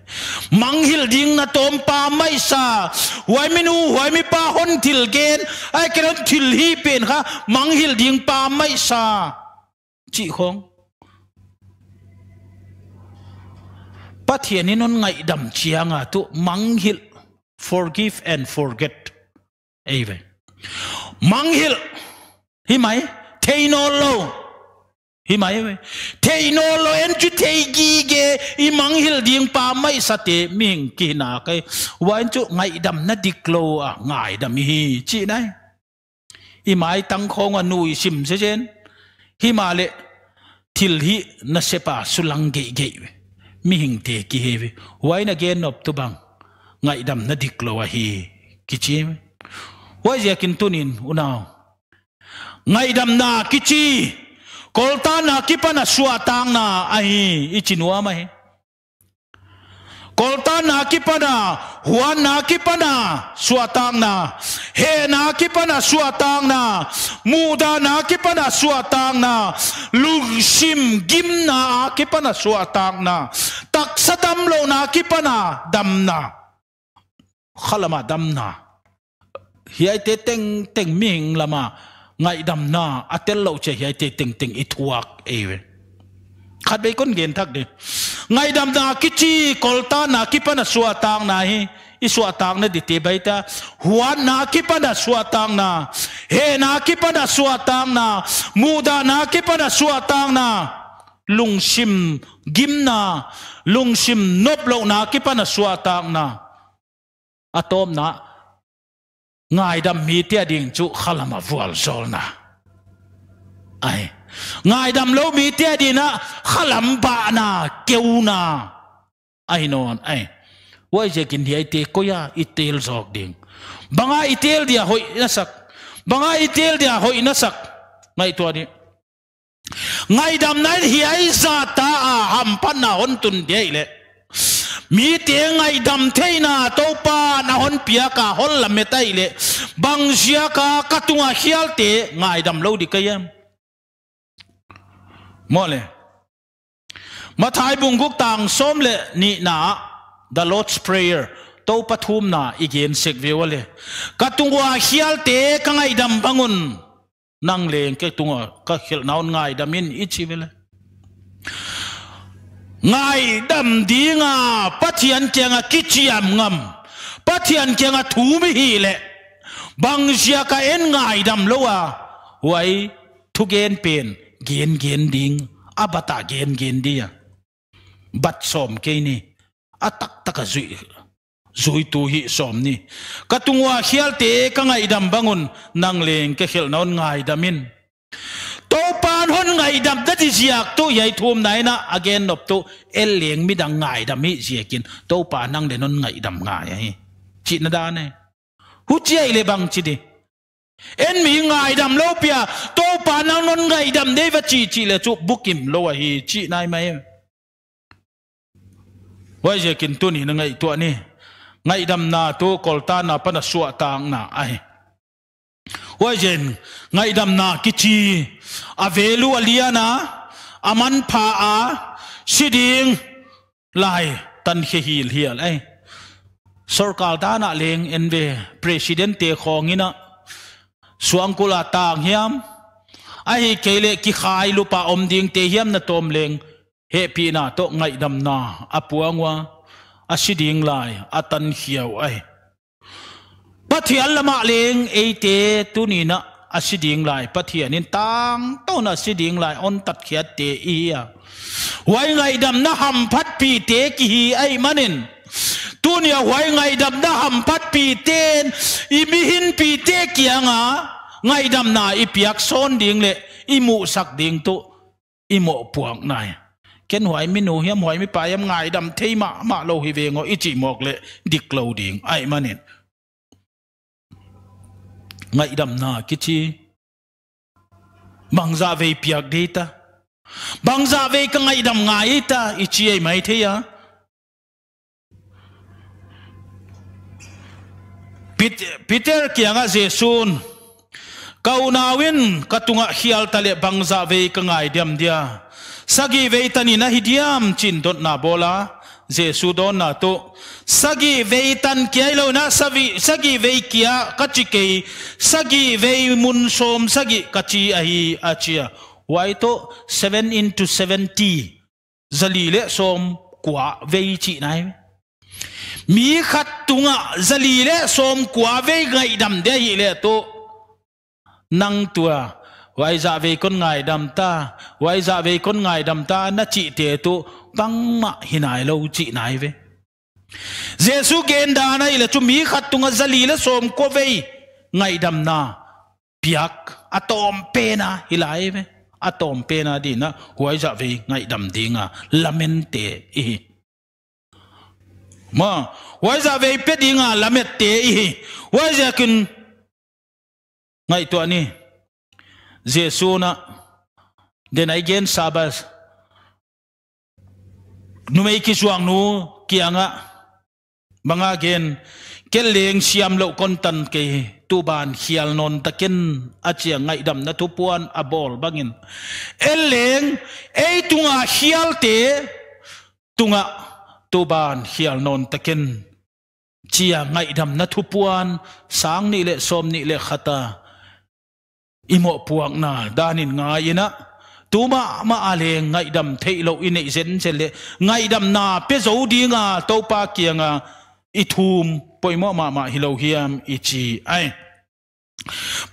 mang hil ding na tom pa mai sa wai nu wai mi pa hon thil gen ai cái non thil hi pen ha mang hil ding pa mai sa chị không bắt hiền nên non ngay đầm chiang à tu mang hil forgive and forget ấy vậy mang hil hi mai thấy all low hi mai we thei ino lo en chu thei gi ge i mang hil ding pa mai sa te ming ki na kai wa en chu ngai dam na dik lo a à? ngai dam hi chi nai i mai tang khong a nui sim se chen hi ma le thil hi na se pa sulang ge ge we mi hing te ki he we wa in again op tu bang ngai dam na dik lo a à hi ki chi wa je kin tunin unaw ngai dam na ki chi kolta na kipa na sua na ahi ichinua mai kolta na kipa na huan na kipa suatang na he na kipa suatang na muda na kipa na sua tang na lungsim gim na kipa suatang na taksatam lo na kipa dam na khalama dam na hiai te teng teng ming lama ngai dam na atel chơi, che hi te ting ít i thuak vậy? khat be kon gen thắc de ngai dam na ki chi kolta na ki pan suwa tang na hi i suwa tang na di te bai ta huan na ki pan suwa tang na he na ki pan suwa tang na mu da na ki pan suwa tang na lung sim gim na lung sim nop lo na ki pan suwa tang na atom à, na ngài đã mi tia ding chu khalama vual solna ai ngài đam lâu mi tia đi na khalam ba na kêu na ai non ai wai je kin dia te koya itel zok ding banga itel dia hoi nasak banga itel dia hoi nasak ngai to đi ngai đam nay hi ai za ta a à, ham pan na hon tun dia ile mi te ngai na tàu pa na hon pia ka hol la metai le bang zia ka katunga hial te ngai đi cái em mò mole mà thai bung guk tang som le ni na the lord's prayer tàu to pathum na igen sek cắt tung katungwa hial te ka ngai dam bangun nang leng ke tunga ka khel naun ngai damin ichi vele ngài đầm đi ngà bắt hiện kia ngà kích chiam ngầm bắt hiện kia ngà thú mi hì lệ bằng xia cả en ngài đầm lâu à huay thu gen pen gen gen ding abata gen gen dia bắt xóm à, à, cái ni atak tak zui zui tu hi xóm ni cả tung hoa khial tế cả ngài đầm bangun nang lên cái khial non ngài đầm in Topa hôn ngày đầm tất chỉ giặc tu yai thum nai na again nộp tu el liền mi đằng ngài đầm mi giakin tàu pa năng để non ngày đầm ngài ấy chị nó đa này hút chơi lệ bằng chị đi en mi ngài đầm lâu pia tàu pa năng non ngày đầm đấy và chị chị là chụp bookim lâu hi chị này mày vậy vâng, giakin tu ni nó ngày tu ni ngày đầm na tu colta na pa na suat tang na ai vậy giakin ngày đầm na kichi avelu aliana aman pha a siding lai tan hi hil hial ai eh. sarkal na leng enve president te khongina suangkula tang hiam ai hi kele ki khai lupa om ding te hiam na tom leng he pi na to ngai dam na apuangwa asiding lai atan hiau ai eh. pathial lama leng eite tunina xí si lại, lai pathian nên tang ton a xí ding lại, on tat khia te i a wai ngai dam na ham phat pi te ki mà nên? Tu tunia wai ngai dam na ham phát pi ten i mi hin pi te kianga ngai dam na i piak son ding lệ, i mu sak ding tu i mo puang nai ken hoài mi nu hiam hoài mi pa yam ngai dam thei ma ma lo hi ve ngo i chi mok le dik lo ding ai nên? ngay dam na kichi bangza ve piak de ta bangza ve ka ngay dam ngai ta chi ai mai thế ya Peter kia ngay kianga Jesun kaunawin katunga hial tale bangza ve ka ngai diam dia sagi ve tani na hidiam chin dot na bola jesu don na to sagi vei tan kia lo na savi sagi vei kia kachi ke sagi vei mun som sagi kachi ahi achia wai to 7 into 70 zali le som kwa vei chi nai mi khat tunga zali le som kwa vei gai dam de hi le to nang tua wai za vei kon ngai dam ta wai za vei kon ngai dam ta na chi te to kangma hinai lo chi nai ve jesu gen dana ila chu mi khatunga zalila som ko ve ngai na piak atom pena hilai ve atom pena di na huai za ve ngai dam dinga lamente i ma huai za ve pe dinga lamente i huai za kin ngai to ani jesu na den again sabas numai ki suang nu kianga banga gen keleng siam lo kontan ke tuban hial non takin achia ngai dam na tupuan abol bangin eleng ei tunga hial te tunga tuban hial non takin chia ngai dam na tupuan sang ni le som ni le khata imo puang na danin ngai na tuma ma ale ngai dam thei lo in ei zen chen le ngai dam na pe zo nga to pa kianga i thum poimo ma ma à hilo hiam ichi ai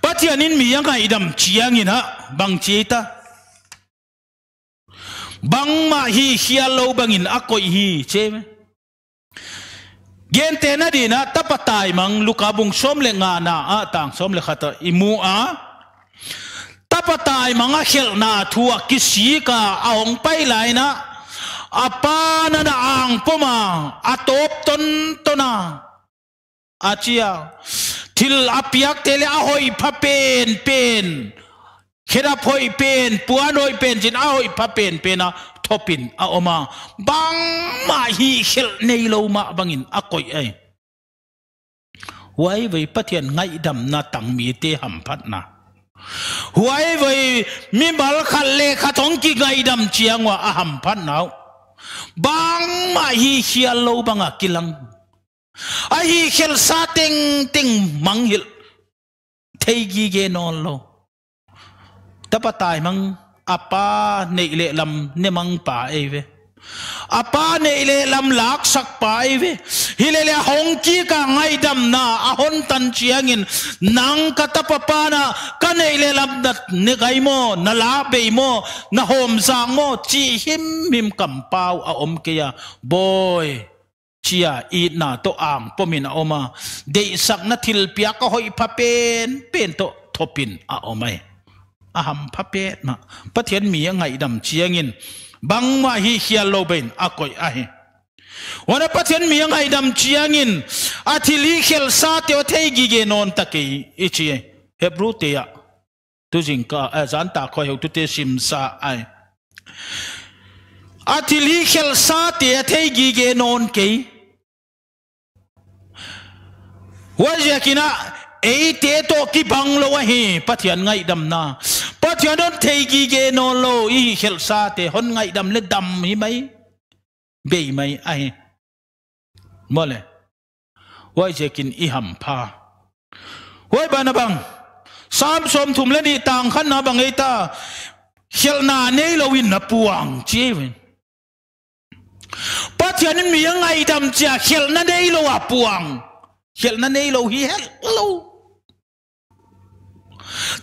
patianin mi yang ngai dam in ha bang ta bang ma hi hial lo bangin akoi hi che me gen te na dina tapatai mang lukabung som le nga na a tang som le khata imu a tapatai manga khelna thua kisika aong pai laina apana na ang poma atop ton tona achia thil apiak tele a hoi pha pen pen khera phoi pen puan hoi pen jin a hoi pha pen pen topin, thopin a oma bang ma hi khel nei lo ma bangin a koi ai wai vei pathian ngai dam na tang mi te ham phat na huai vai mi bal khat le kha thong ki gai dam chiang wa aham à phan nau bang ma hi hial lo banga à kilang a à hi khel sa teng teng mang hil thei gi ge non lo ta pa tai mang apa nei le lam ne mang pa e ve apa ne le lam lak sak pai ve hilele hongki le hong ki ka ngai dam na ahon tan chiang in nang ka ta pa na ka ne le lam dat ne gai mo na la be mo na hom sang mo chi him him kam pau a om ke ya boy chia i na to ang pomin a oma de sak na thil pia ka hoi pa pen pen to thopin a omai e. aham pa pe na pathian mi ngai dam chiang in bangma hi hial lo ben akoi ahi wana pathian miang aidam chiangin athili khel sa te othei gi ge non taki ichi e. hebru te ya tu jing ka azan ta kho heu tu te sim sa ai e. athili khel sa te othei gi ge non ke wa jakina ei te to ki bang lo hi pathian ngai dam na cho chuyện đó thầy kỳ kê nó lô y hiểu xa tê hôn ngay đâm lên đâm hi mấy bê mấy ai mơ lệ wai je kin i ham pha wai ba na bang sam som thum le ni tang khan na bang ta, khel na nei lo win na puang chi win pa thian mi ngay đâm cha khel na nei lo wa à puang khel na nei lo hi hel lo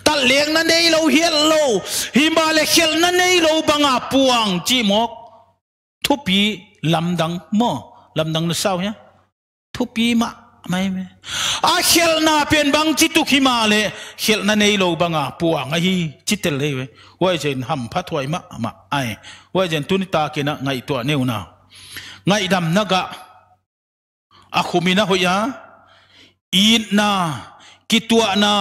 ta leng na nei lo hiel lo himale khel na nei băng banga puang chi mok thupi lamdang lâm đăng na sao nhá thupi ma mày mày a khel na pen bang chi tu himale khel na nei lo banga puang a hi chi tel le we wai jen ham phát thoi ma ma ai wai jen tunita kena ngai to neu na ngai dam naga akhumina hoya in na kitua na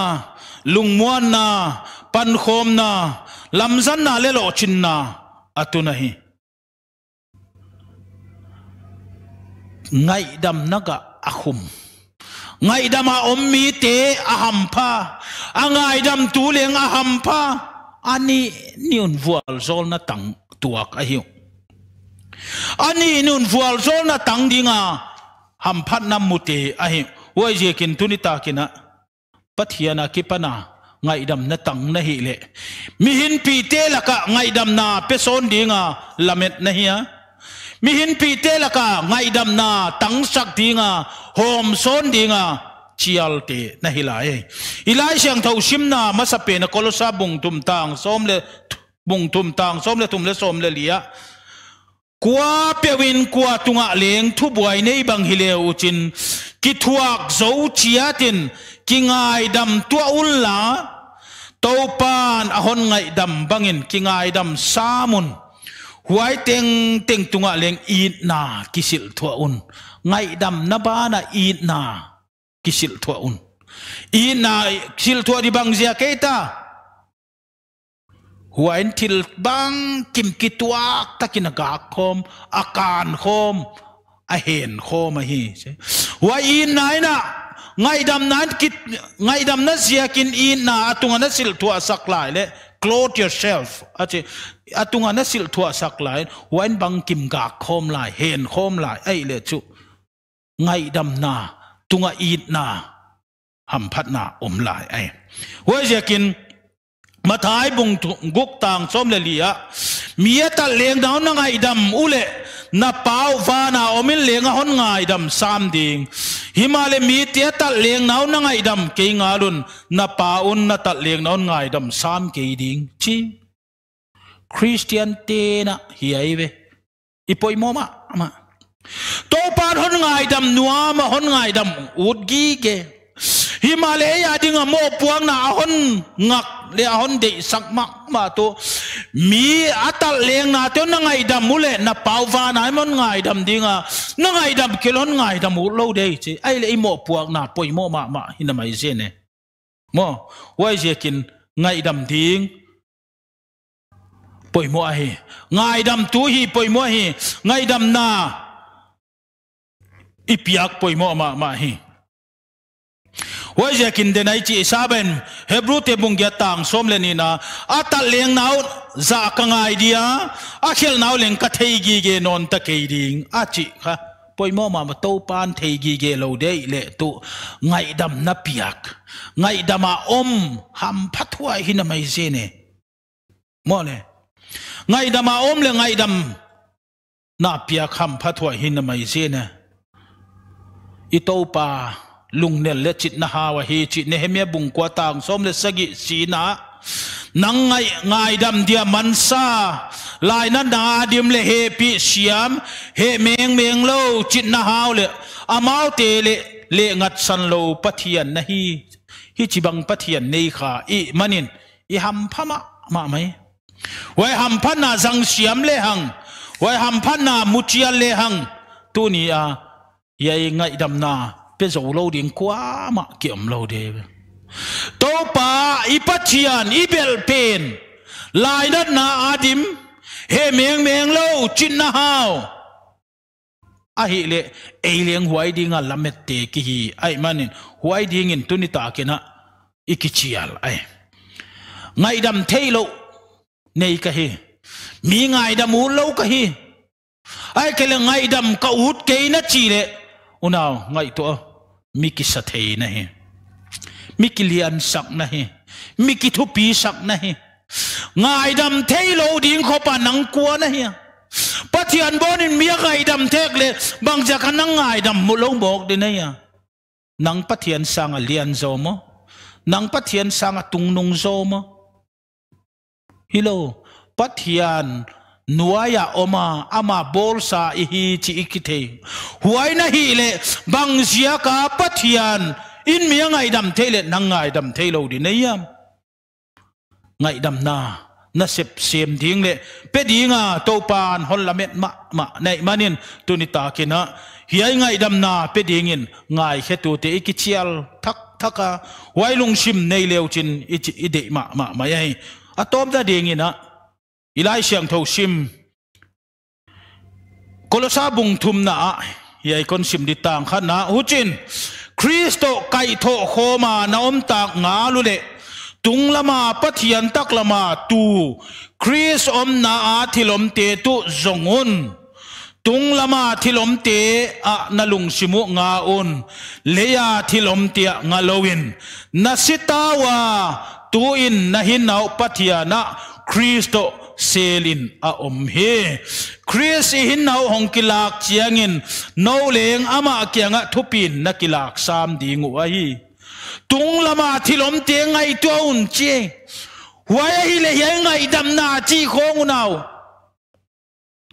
lung muan na pan khom na lam zan na le lo chin na atuna hi ngai dam naga ahum, ngai dam a ommi te aham pha a ngai dam tu leng aham pha ani niun vual zol na tang tuak a hiu ani nun vual zol na tang dinga ham phat nam mu te a hiu wai je kin tu ni ta kina pathiana kipana ngai dam na tang na hi lệ mi hin pi te la ka ngai dam na pe son dinga lamet na hi a mi hin pi te la ka ngai dam na sắc đi nga hom son đi nga chial te na hi lai e. ilai siang thau sim na ma sa pe na kolosa bung tum tang som le bung tum tang som le tum le som le lia kwa pewin kwa tunga leng thu buai nei bang hi le uchin ki thuak zo chiatin ki ngai dam tua ulla topan a hon ngai dam bangin ki ngai dam samun huai teng teng tunga leng i na kisil thua un ngai dam na ba na i na kisil thua un i na kisil thua di bang zia keita หัวอินทิลบังกิมกิตวกตะกินกากคมอาการคมอเห็นคมมาฮีใช่หัวอินไหนนะไงดำนั้นกิดไงดำนั้นเสียกินอินนะตุงนั้นสิลทัวสักลายเลย clothe yourself อาจจะตุงนั้นสิลทัวสักลายหัวอินบังกิมกากคมลายเห็นคมลายไอเลจุไงดำนาตุงอินนาหัมพัดนาอมลายไอหัวเสียกินมาทายบุงกุกต่างส้มเลลียมีแต่เลี้ยงดาวนังไงดำอุเลนับเป้าวานาอมิเลี้ยงหอนไงดำสามดิ่งหิมาเลมีเตียตัดเลี้ยงดาวนังไงดำเก่งอารุนนับป้าอุนนัตัดเลี้ยงดาวไงดำสามเก่งดิ่งจีคริสเตียนเตนะเฮียเวอีปอยมอมามาตัวปานหอนไงดำนัวมาหอนไงดำอุดกีเก Himalaya ding a mo puang na ahon ngak le hon de sak mak ma to mi atal leng na to na ngai dam mule na pau va na mon ngai dam dinga na ngai dam kilon ngai dam u lo de chi ai le mo puang na poi mo ma ma hin mai je ne mo wai je kin ngai dam ding poi mo hi ngai dam tu hi poi mo hi ngai dam na ipiak poi mo ma ma hi wai je kin de nai chi saben Hebrew te bung ge tang som le ni na ata leng nau za ka ngai dia a khel nau leng ka thei gi ge non ta ke ding a chi ha, poi mo ma to pan thei gi ge lo de le tu ngai dam na piak ngai dama om ham phathua hin mai se ne mo ne ngai dama om le ngai dam na piak ham phathua hin mai se ne itau pa ลุงเนี่ยเลจิตนะฮาวะฮีจิตเนี่ยเมียบุงกว่าต่างส้มเลสกิสีนะนังไงไงดำเดียมันซาลายนั้นนาดิมเลเฮปิเสียมเฮเมงเมงโลจิตนะฮาวเลอามาวเตเลเลงัดสันโลปะเทียนนะฮีฮิจิบังปะเทียนในขาอีมันินอีหัมพะมะมาไหมไว้หัมพะนนาสังเสียมเลหังไว้หัมพะนนามุจิยเลหังตุนี้อ่ะยัยไงดำนา bây giờ lâu ding quá mà kiam lâu de to pa ipathian ibel pen lai dat na adim he meng meng lo chin na hao a hi le e leng huai dinga lamet te ki hi ai manin huai ding in tunita kena ikichial ai ngai dam thei lo nei ka hi mi ngai dam u lo ka hi ai kele ngai dam ka ut ke na chi le unaw ngai to มีกิสเทนะเฮมีกิเลียนสักนะเฮมีกิทุปีสักนะเฮง่ายดำเทโลดิ้งเขาปานังกัวนะเฮปะที่อันบอนินเมียง่ายดำเทกเลยบางจากนังง่ายดำมุลงบอกดินะเฮนังปะที่อันสังเลียนโซมนังปะที่อันสังตุงนุงโซมฮิโลปะที่อัน nuaya oma ama bolsa ihi chi huai na hi le bangzia ka pathian in mi ngai dam thele nang ngai dam thelo di neyam ngai dam na na sep sem ding le pe dinga to pan hol lamet ma ma nei manin tunita kina hiai ngai dam na pe dingin ngai he tu te ikichial thak thaka wailung sim nei leuchin ichi ide ma ma mai atom da dingina อีไลเชียงเทวชิมกลซาบุงทุมนาใหญ่คนชิมดิต่างขนาหุจินคริสโตไกโทโคมาน้อมตากงาลุเลตุงละมาปะเทียนตักละมาตูคริสอมนาอาทิลมเตตุจงอุนตุงละมาทิลมเตอะนลุงชิมุงาอุนเลียาทิลมเตะงาโลวินนัสิตาวาตูอินนะหินเอาปะเทียนะคริสโต selin a om hi chris i hin ho hong kilak chiangin no leng ama kianga thupin na kilak sam ding wa hi tung lama thilom te ngai to un che waya hi le yang ngai dam na chi khong nau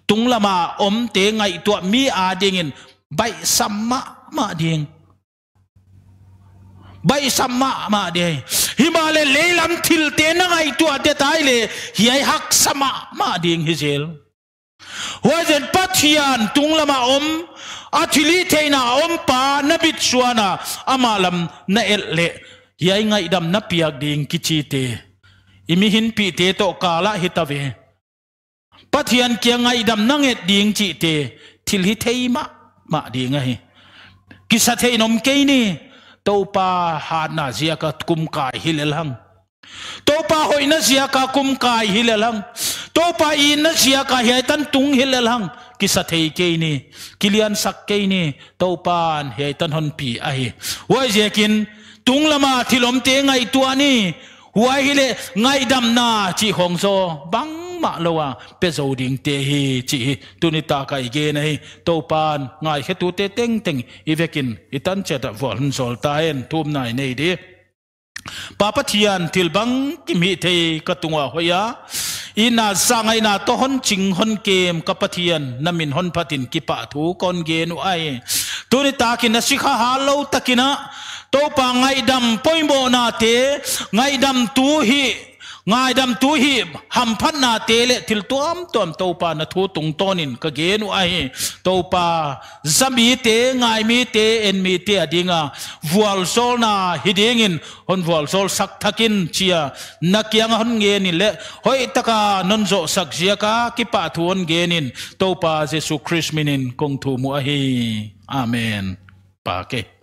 tung lama om te ngai to mi a dingin bai samma ma ding bai samma ma ding Himale ma le leilam thil te na ngai tu ate tai le hi ai hak sama ma ding hi zel wa zen pathian tung lama om a thili theina om pa na bit chuana amalam na el le hi ai ngai dam na piak ding kichi te imi hin pi te to kala hitave. ta pathian kia ngai dam nanget nget ding chi te thil hi theima ma ding a kisa theinom ke ni topa hat na zia ka kum kai hilel hang topa hoi na zia ka kum kai hilel hang topa i na zia ka hi tan tung hilel hang ki sa thei ke ni kilian sak ke ni topan hi tan hon pi a hi wai je kin tung lama thilom te ngai tuani huai hi le ngai dam na chi hong zo bang มาโลว่าเปโซดิงเตฮีจีตุนิตาไกเกนฮีโตปานง่ายแค่ตัวเตเต็งเต็งอีเวกินอีตันเจตวอลนโซลตาเอ็นทุ่มนายในดีป้าพัทยันทิลบังกิมิเทกตุงว่าหอยาอินาสังไอนาตหนจิงหนเกมกับพัทยันนมินหนพัตินกิปะถูกอนเกนุไอตุนิตากินสิกาฮาโลตะกินะโตปาไงดำปอยโมนาเตไงดำตูฮี ngai dam tu hi ham phan na te le thil tuam tuam to pa na thu tung tôn ka ge nu a hi to pa zami te ngai mi te en mi te adinga vual sol na hiding in hon vual sol sak thakin chia nakiang hon nge ni le hoi taka non zo sak zia ka ki pa thuon ge nin to pa jesu christ minin kong thu mu a amen pa ke okay.